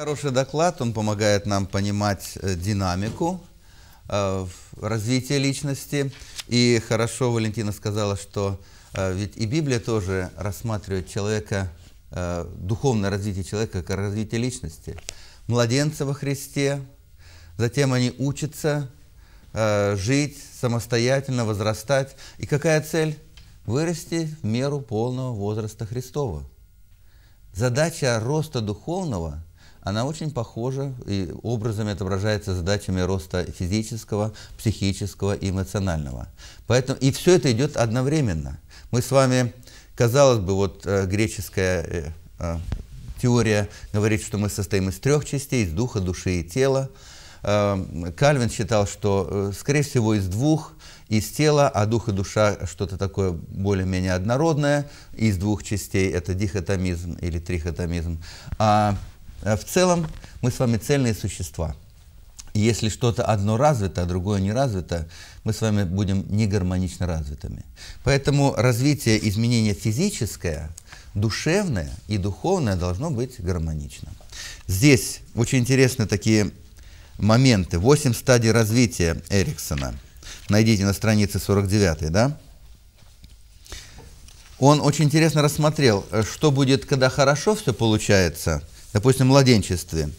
Хороший доклад, он помогает нам понимать э, динамику э, развития личности. И хорошо Валентина сказала, что э, ведь и Библия тоже рассматривает человека, духовное развитие человека как развитие личности. Младенцы во Христе, затем они учатся жить самостоятельно, возрастать. И какая цель? Вырасти в меру полного возраста Христова. Задача роста духовного – она очень похожа и образами отображается задачами роста физического, психического и эмоционального. Поэтому, и все это идет одновременно. Мы с вами, казалось бы, вот э, греческая э, э, теория говорит, что мы состоим из трех частей, из духа, души и тела. Эм, Кальвин считал, что, скорее всего, из двух, из тела, а дух и душа что-то такое более-менее однородное, из двух частей, это дихотомизм или трихотомизм. А Э, в целом мы с вами цельные существа. И если что-то одно развито, а другое не развито, мы с вами будем негармонично развитыми. Поэтому развитие изменения физическое, душевное и духовное должно быть гармоничным. Здесь очень интересны такие моменты. Восемь стадий развития Эриксона. Найдите на странице 49, да? Он очень интересно рассмотрел, э, что будет, когда хорошо все получается – допустим, в младенчестве,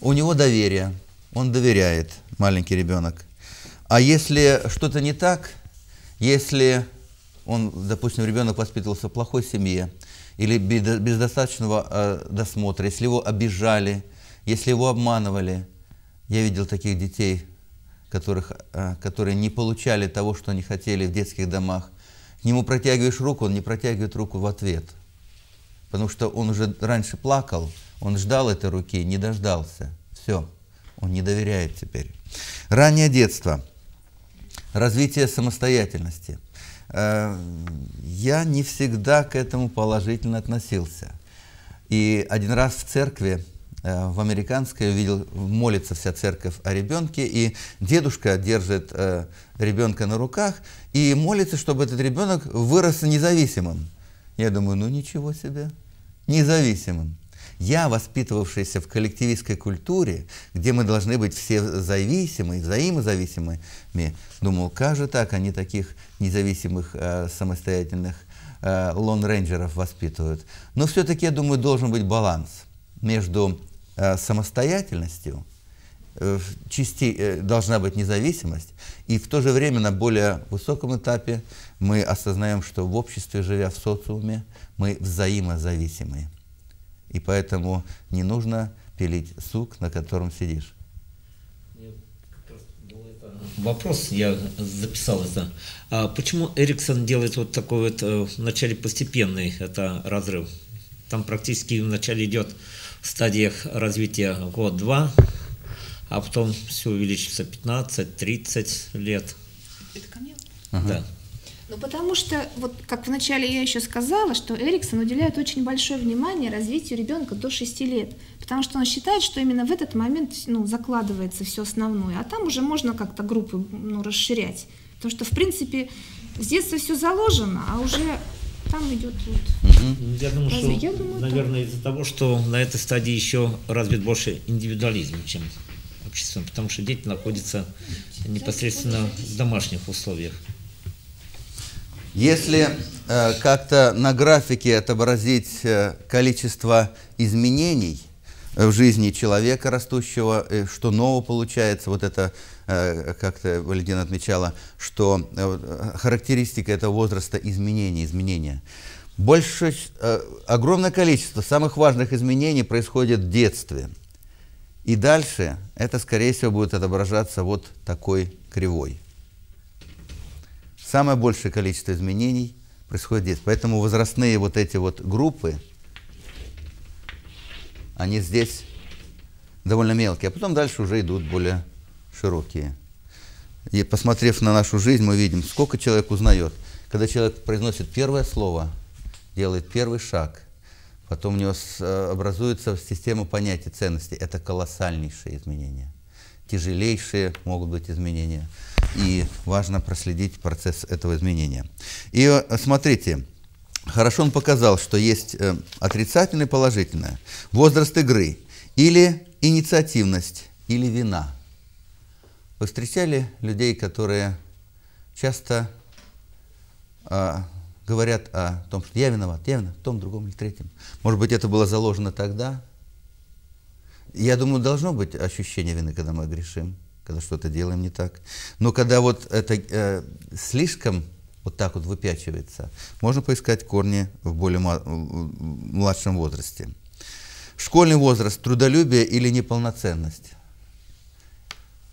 у него доверие, он доверяет, маленький ребенок. А если что-то не так, если он, допустим, ребенок воспитывался в плохой семье или без достаточного э, досмотра, если его обижали, если его обманывали, я видел таких детей, которых, э, которые не получали того, что они хотели в детских домах. К нему протягиваешь руку, он не протягивает руку в ответ – Потому что он уже раньше плакал, он ждал этой руки, не дождался. Все, он не доверяет теперь. Раннее детство. Развитие самостоятельности. Э, я не всегда к этому положительно относился. И один раз в церкви э, в американской увидел, молится вся церковь о ребенке, и дедушка держит э, ребенка на руках и молится, чтобы этот ребенок вырос независимым. Я думаю, ну ничего себе, независимым. Я, воспитывавшийся в коллективистской культуре, где мы должны быть все зависимы, взаимозависимыми, думал, как же так, они таких независимых, э, самостоятельных э, лон-рейнджеров воспитывают. Но все-таки, я думаю, должен быть баланс между э, самостоятельностью – Э, частей э, должна быть независимость, и в то же время на более высоком этапе мы осознаем, что в обществе, живя в социуме, мы взаимозависимы. И поэтому не нужно пилить сук, на котором сидишь. Вопрос я записал это. А почему Эриксон делает вот такой вот э, вначале постепенный это разрыв? Там практически вначале идет в стадиях развития год-два, а потом все увеличится 15-30 лет. Это ко мне? Ага. Да. Ну, потому что, вот как вначале я еще сказала, что Эриксон уделяет очень большое внимание развитию ребенка до 6 лет, потому что он считает, что именно в этот момент ну, закладывается все основное, а там уже можно как-то группы ну, расширять. Потому что, в принципе, с детства все заложено, а уже там идет вот. Я думаю, Разве, что, я думаю, наверное, из-за того, что на этой стадии еще развит больше индивидуализм, чем обществом, потому что дети находятся непосредственно в домашних условиях. Если э, как-то на графике отобразить э, количество изменений э, в жизни человека растущего, э, что нового получается, вот это, как-то Валентина отмечала, что характеристика этого возраста изменения, изменения. Больше, огромное количество самых важных изменений происходит в детстве – и дальше это, скорее всего, будет отображаться вот такой кривой. Самое большее количество изменений происходит здесь. Поэтому возрастные вот эти вот группы, они здесь довольно мелкие, а потом дальше уже идут более широкие. И посмотрев на нашу жизнь, мы видим, сколько человек узнает. Когда человек произносит первое слово, делает первый шаг – Потом у него э, образуется система понятий ценностей. Это колоссальнейшие изменения. Тяжелейшие могут быть изменения. И важно проследить процесс этого изменения. И э, смотрите, хорошо он показал, что есть э, отрицательное и положительное. Возраст игры или инициативность, или вина. Вы встречали людей, которые часто а, говорят о том, что я виноват, я виноват в том, другом или третьем. Может быть, это было заложено тогда. Я думаю, должно быть ощущение вины, когда мы грешим, когда что-то делаем не так. Но когда вот это э, слишком вот так вот выпячивается, можно поискать корни в более младшем возрасте. Школьный возраст, трудолюбие или неполноценность.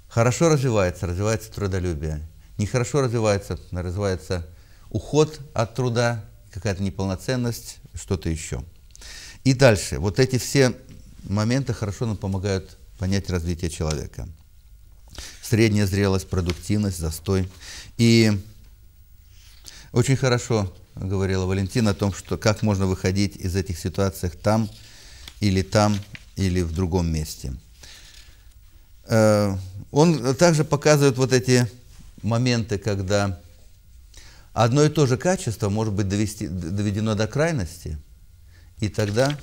Хорошо развивается, развивается трудолюбие. Нехорошо развивается, развивается уход от труда, какая-то неполноценность, что-то еще. И дальше. Вот эти все моменты хорошо нам помогают понять развитие человека. Средняя зрелость, продуктивность, застой. И очень хорошо говорила Валентина о том, что как можно выходить из этих ситуаций там или там или в другом месте. Э, он также показывает вот эти моменты, когда одно и то же качество может быть довести, доведено до крайности, и тогда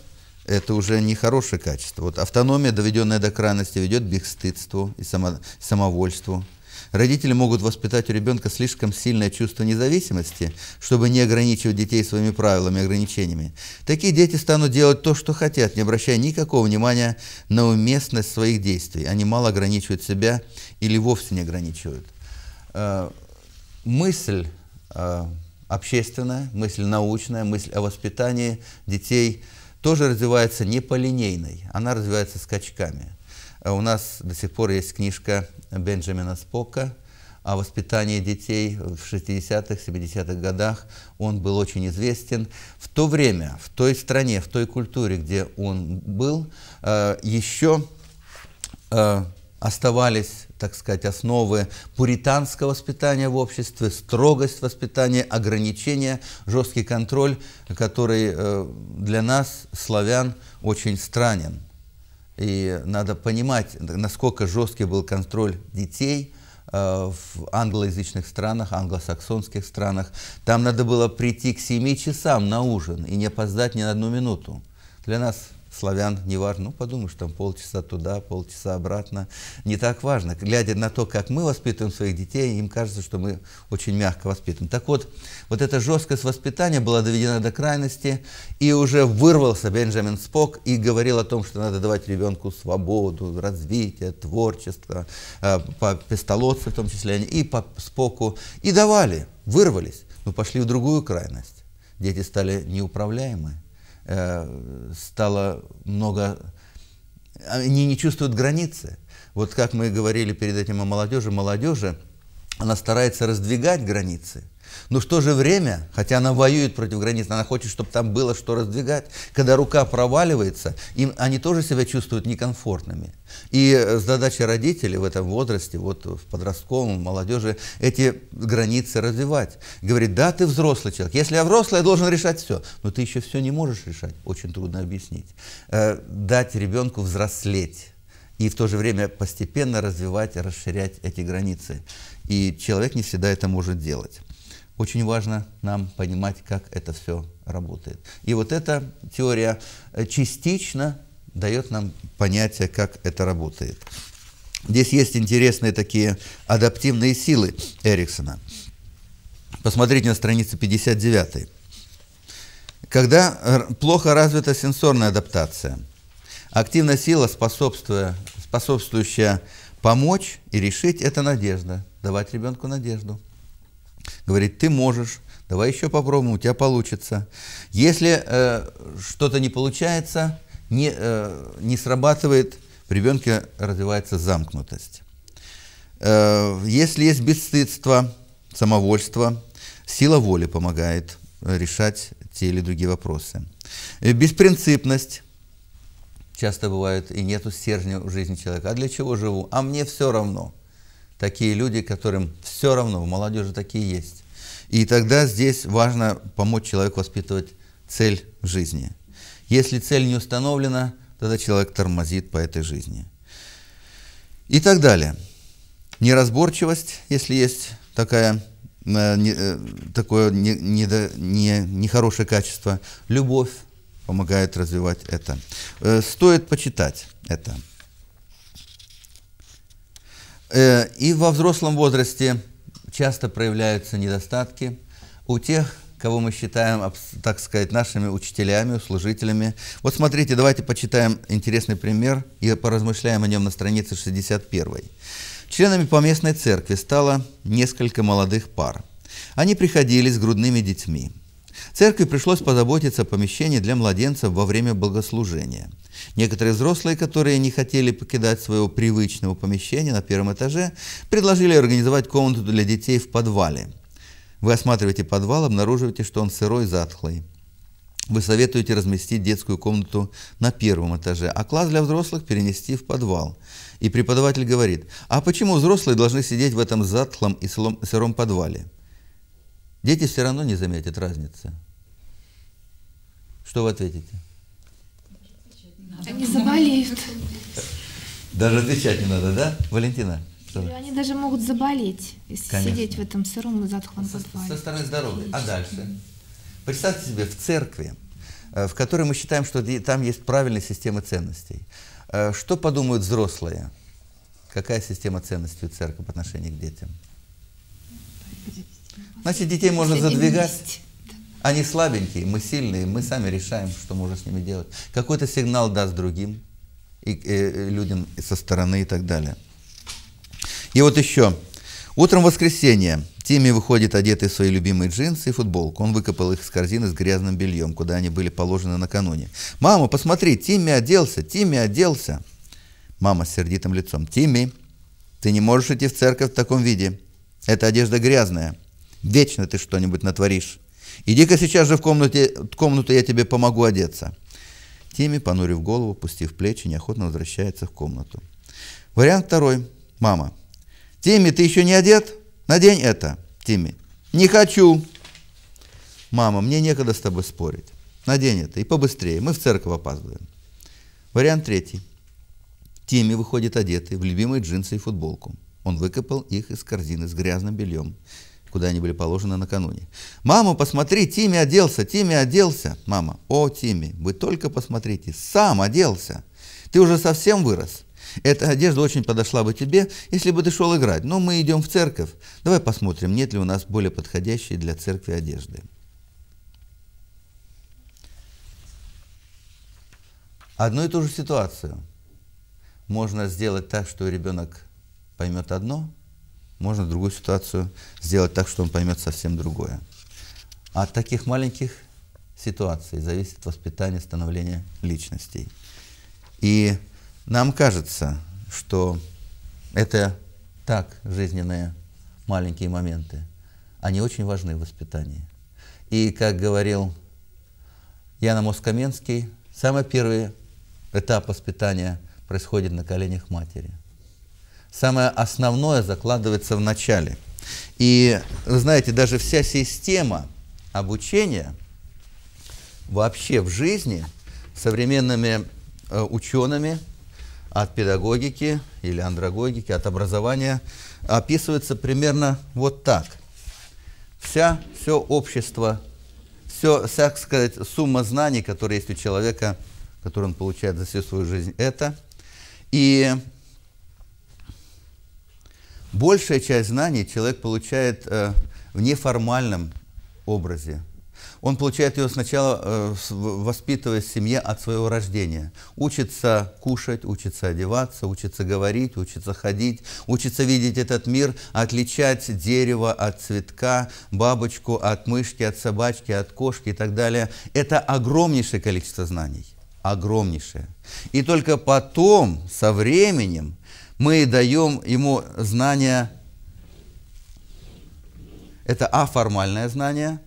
это уже нехорошее качество. Вот автономия, доведенная до крайности, ведет к бесстыдству и само, самовольству. Родители могут воспитать у ребенка слишком сильное чувство независимости, чтобы не ограничивать детей своими правилами и ограничениями. Такие дети станут делать то, что хотят, не обращая никакого внимания на уместность своих действий. Они мало ограничивают себя или вовсе не ограничивают. Э, мысль Э, общественная, мысль научная, мысль о воспитании детей тоже развивается не по линейной, она развивается скачками. Э, у нас до сих пор есть книжка Бенджамина Спока о воспитании детей в 60-х, 70-х годах. Он был очень известен. В то время, в той стране, в той культуре, где он был, э, еще оставались, так сказать, основы пуританского воспитания в обществе, строгость воспитания, ограничения, жесткий контроль, который э, для нас, славян, очень странен. И надо понимать, насколько жесткий был контроль детей э, в англоязычных странах, англосаксонских странах. Там надо было прийти к 7 часам на ужин и не опоздать ни на одну минуту. Для нас славян, неважно, ну, подумаешь, там полчаса туда, полчаса обратно. Не так важно. Глядя на то, как мы воспитываем своих детей, им кажется, что мы очень мягко воспитываем. Так вот, вот эта жесткость воспитания была доведена до крайности, и уже вырвался Бенджамин Спок и говорил о том, что надо давать ребенку свободу, развитие, творчество, э, по пестолодцу в том числе, и по Споку. И давали, вырвались, но пошли в другую крайность. Дети стали неуправляемые. Э, стало много... Они не чувствуют границы. Вот как мы говорили перед этим о молодежи, молодежи, она старается раздвигать границы – но в то же время, хотя она воюет против границ, она хочет, чтобы там было что раздвигать, когда рука проваливается, им, они тоже себя чувствуют некомфортными. И э, задача родителей в этом возрасте, вот в подростковом, молодежи, эти границы развивать. Говорит, да, ты взрослый человек. Если я взрослый, я должен решать все. Но ты еще все не можешь решать. Очень трудно объяснить. Э, дать ребенку взрослеть и в то же время постепенно развивать, расширять эти границы. И человек не всегда это может делать очень важно нам понимать, как это все работает. И вот эта теория э, частично дает нам понятие, как это работает. Здесь есть интересные такие адаптивные силы Эриксона. Посмотрите на странице 59. Когда плохо развита сенсорная адаптация, активная сила, способствуя, способствующая помочь и решить, это надежда, давать ребенку надежду – Говорит, ты можешь, давай еще попробуем, у тебя получится. Если э, что-то не получается, не, э, не срабатывает, в ребенке развивается замкнутость. Э, если есть бесстыдство, самовольство, сила воли помогает э, решать те или другие вопросы. Э, беспринципность. Часто бывает и нету стержня в жизни человека. А для чего живу? А мне все равно такие люди, которым все равно, в молодежи такие есть. И тогда здесь важно помочь человеку воспитывать цель в жизни. Если цель не установлена, тогда человек тормозит по этой жизни. И так далее. Неразборчивость, если есть такая, э, не, э, такое нехорошее не, не, не хорошее качество. Любовь помогает развивать это. Э, стоит почитать это. Э, и во взрослом возрасте часто проявляются недостатки у тех, кого мы считаем, так сказать, нашими учителями, служителями. Вот смотрите, давайте почитаем интересный пример и поразмышляем о нем на странице 61. Членами поместной церкви стало несколько молодых пар. Они приходили с грудными детьми. Церкви пришлось позаботиться о помещении для младенцев во время богослужения. Некоторые взрослые, которые не хотели покидать своего привычного помещения на первом этаже, предложили организовать комнату для детей в подвале. Вы осматриваете подвал, обнаруживаете, что он сырой, затхлый. Вы советуете разместить детскую комнату на первом этаже, а класс для взрослых перенести в подвал. И преподаватель говорит, а почему взрослые должны сидеть в этом затхлом и сыром подвале? Дети все равно не заметят разницы. Что вы ответите? Они заболеют. Даже отвечать не надо, да, Валентина? Что? Они даже могут заболеть, если Конечно. сидеть в этом сыром и затхлом со, Со стороны здоровья. А дальше? Представьте себе, в церкви, э, в которой мы считаем, что там есть правильная система ценностей. Э, что подумают взрослые? Какая система ценностей у церкви по отношению к детям? Значит, детей можно задвигать. Они слабенькие, мы сильные, мы сами решаем, что можно с ними делать. Какой-то сигнал даст другим и, и, э, э, людям со стороны и так далее. И вот еще. Утром воскресенья Тимми выходит одетый в свои любимые джинсы и футболку. Он выкопал их из корзины с грязным бельем, куда они были положены накануне. «Мама, посмотри, Тимми оделся, Тимми оделся!» Мама с сердитым лицом. «Тимми, ты не можешь идти в церковь в таком виде. Эта одежда грязная. Вечно ты что-нибудь натворишь. Иди-ка сейчас же в комнате, комнату, я тебе помогу одеться». Тимми, понурив голову, пустив плечи, неохотно возвращается в комнату. Вариант второй. Мама. «Тимми, ты еще не одет? Надень это!» Тимми. «Не хочу!» «Мама, мне некогда с тобой спорить. Надень это и побыстрее, мы в церковь опаздываем». Вариант третий. Тимми выходит одетый в любимые джинсы и футболку. Он выкопал их из корзины с грязным бельем куда они были положены накануне. «Мама, посмотри, Тимми оделся, Тимми оделся!» «Мама, о, Тимми, вы только посмотрите, сам оделся! Ты уже совсем вырос!» Эта одежда очень подошла бы тебе, если бы ты шел играть, но мы идем в церковь. Давай посмотрим, нет ли у нас более подходящей для церкви одежды. Одну и ту же ситуацию можно сделать так, что ребенок поймет одно – можно другую ситуацию сделать так, что он поймет совсем другое. От таких маленьких ситуаций зависит воспитание, становление личностей. И нам кажется, что это так, жизненные маленькие моменты, они очень важны в воспитании. И, как говорил Яна Москаменский, самый первый этап воспитания происходит на коленях матери – самое основное закладывается в начале. И, вы знаете, даже вся система обучения вообще в жизни современными э, учеными от педагогики или андрогогики, от образования описывается примерно вот так. Вся, все общество, все, вся, так сказать, сумма знаний, которые есть у человека, которые он получает за всю свою жизнь, это. И Большая часть знаний человек получает э, в неформальном образе. Он получает ее сначала, э, воспитываясь в семье от своего рождения. Учится кушать, учится одеваться, учится говорить, учится ходить, учится видеть этот мир, отличать дерево от цветка, бабочку от мышки, от собачки, от кошки и так далее. Это огромнейшее количество знаний. Огромнейшее. И только потом, со временем, мы даем ему знания, это аформальное знание,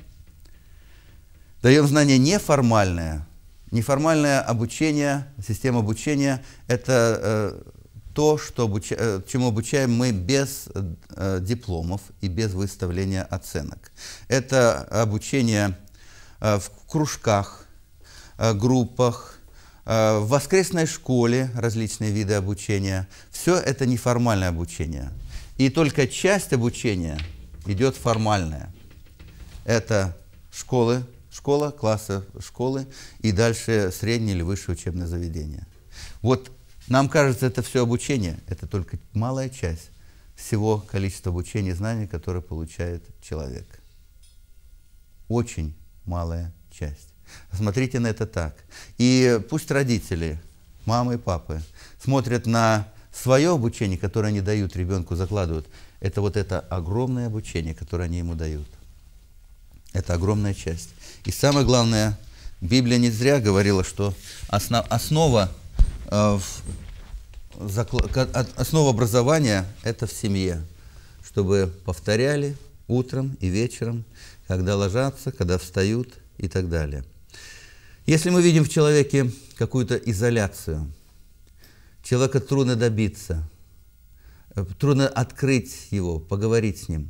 даем знания неформальное, неформальное обучение, система обучения – это э, то, что обуч... Э, чему обучаем мы без э, дипломов и без выставления оценок. Это обучение э, в кружках, э, группах, Э, в воскресной школе различные виды обучения. Все это неформальное обучение. И только часть обучения идет формальная. Это школы, школа, классы школы и дальше среднее или высшее учебное заведение. Вот нам кажется, это все обучение, это только малая часть всего количества обучения и знаний, которое получает человек. Очень малая часть. Смотрите на это так. И пусть родители, мамы и папы, смотрят на свое обучение, которое они дают ребенку, закладывают. Это вот это огромное обучение, которое они ему дают. Это огромная часть. И самое главное, Библия не зря говорила, что основ, основа, э, заклад, основа образования – это в семье. Чтобы повторяли утром и вечером, когда ложатся, когда встают и так далее – если мы видим в человеке какую-то изоляцию, человека трудно добиться, э, трудно открыть его, поговорить с ним.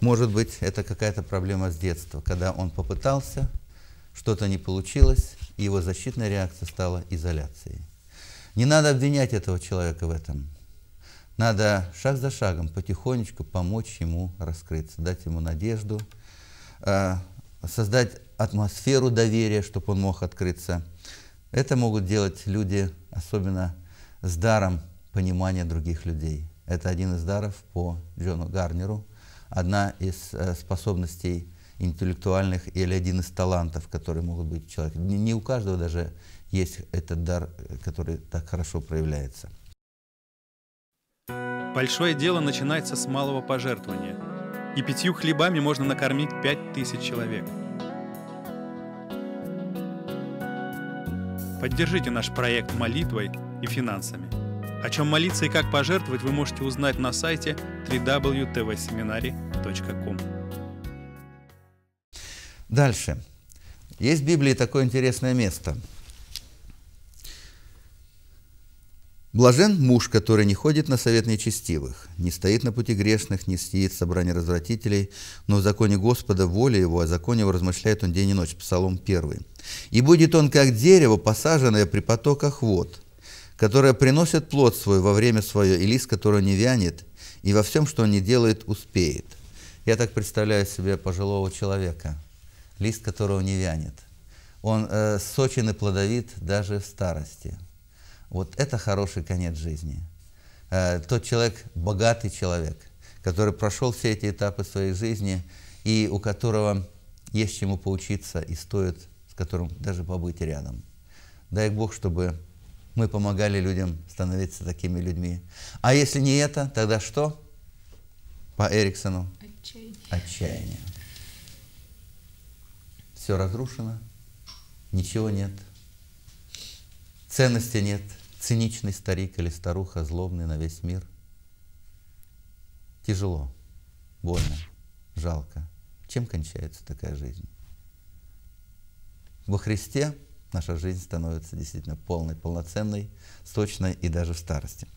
Может быть, это какая-то проблема с детства, когда он попытался, что-то не получилось, и его защитная реакция стала изоляцией. Не надо обвинять этого человека в этом. Надо шаг за шагом потихонечку помочь ему раскрыться, дать ему надежду, э, создать атмосферу доверия, чтобы он мог открыться. Это могут делать люди, особенно с даром понимания других людей. Это один из даров по Джону Гарнеру, одна из э, способностей интеллектуальных или один из талантов, которые могут быть у человека. Не у каждого даже есть этот дар, э, который так хорошо проявляется. Большое дело начинается с малого пожертвования – и пятью хлебами можно накормить пять тысяч человек. Поддержите наш проект молитвой и финансами. О чем молиться и как пожертвовать вы можете узнать на сайте www.tvseminary.com Дальше. Есть в Библии такое интересное место – Блажен муж, который не ходит на совет нечестивых, не стоит на пути грешных, не сидит в собрании развратителей, но в законе Господа воля его, а законе его размышляет он день и ночь. Псалом 1. «И будет он, как дерево, посаженное при потоках вод, которое приносит плод свой во время свое, и лист, которого не вянет, и во всем, что он не делает, успеет». Я так представляю себе пожилого человека, лист которого не вянет. Он э, сочен и плодовит даже в старости – вот это хороший конец жизни. Э, тот человек, богатый человек, который прошел все эти этапы своей жизни и у которого есть чему поучиться и стоит с которым даже побыть рядом. Дай Бог, чтобы мы помогали людям становиться такими людьми. А если не это, тогда что? По Эриксону. Отчаяние. Отчаяние. Все разрушено, ничего нет – Ценности нет. Циничный старик или старуха, злобный на весь мир. Тяжело, больно, жалко. Чем кончается такая жизнь? Во Христе наша жизнь становится действительно полной, полноценной, сочной и даже в старости.